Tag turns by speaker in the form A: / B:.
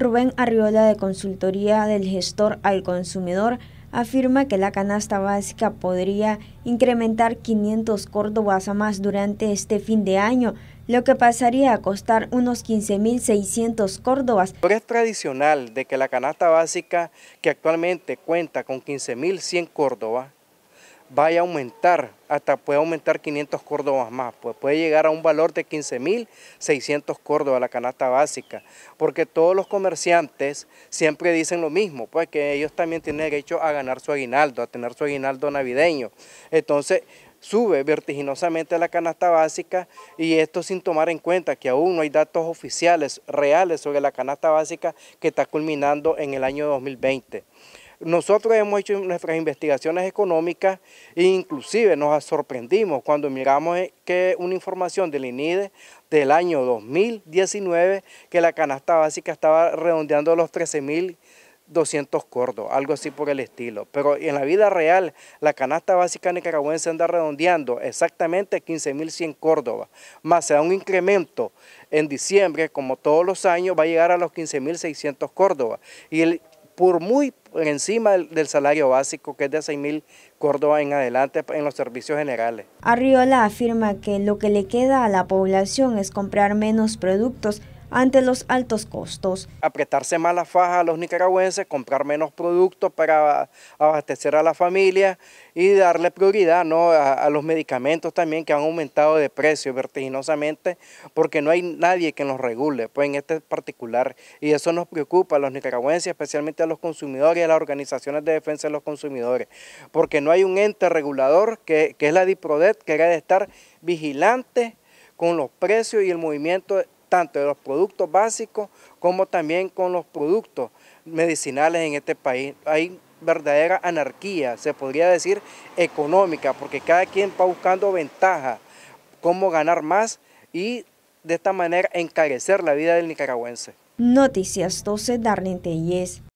A: Rubén Arriola de Consultoría del Gestor al Consumidor afirma que la canasta básica podría incrementar 500 córdobas a más durante este fin de año, lo que pasaría a costar unos 15.600 córdobas.
B: Es tradicional de que la canasta básica, que actualmente cuenta con 15.100 córdobas, vaya a aumentar, hasta puede aumentar 500 córdobas más, pues puede llegar a un valor de 15.600 córdobas la canasta básica, porque todos los comerciantes siempre dicen lo mismo, pues que ellos también tienen derecho a ganar su aguinaldo, a tener su aguinaldo navideño. Entonces, sube vertiginosamente la canasta básica y esto sin tomar en cuenta que aún no hay datos oficiales reales sobre la canasta básica que está culminando en el año 2020. Nosotros hemos hecho nuestras investigaciones económicas e inclusive nos sorprendimos cuando miramos eh, que una información del INIDE del año 2019 que la canasta básica estaba redondeando los 13.200 córdobas, algo así por el estilo. Pero en la vida real, la canasta básica nicaragüense anda redondeando exactamente 15.100 córdobas, Más se da un incremento en diciembre, como todos los años, va a llegar a los 15.600 córdobas. Y el por muy encima del, salario básico, que es de 6.000 mil en adelante en los servicios generales.
A: Arriola afirma que lo que le queda a la población es comprar menos productos ante los altos costos.
B: Apretarse más la faja a los nicaragüenses, comprar menos productos para abastecer a la familia y darle prioridad ¿no? a, los medicamentos también que han aumentado de precio vertiginosamente porque no hay nadie que los regule pues, en este particular y eso nos preocupa a los nicaragüenses, especialmente a los consumidores y a las organizaciones de defensa de los consumidores porque no hay un ente regulador que, que es la DIPRODET que debe estar vigilante con los precios y el movimiento tanto de los productos básicos como también con los productos medicinales en este país. Hay verdadera anarquía, se podría decir económica, porque cada quien va buscando ventaja, cómo ganar más y de esta manera encarecer la vida del nicaragüense.
A: Noticias 12, Darlene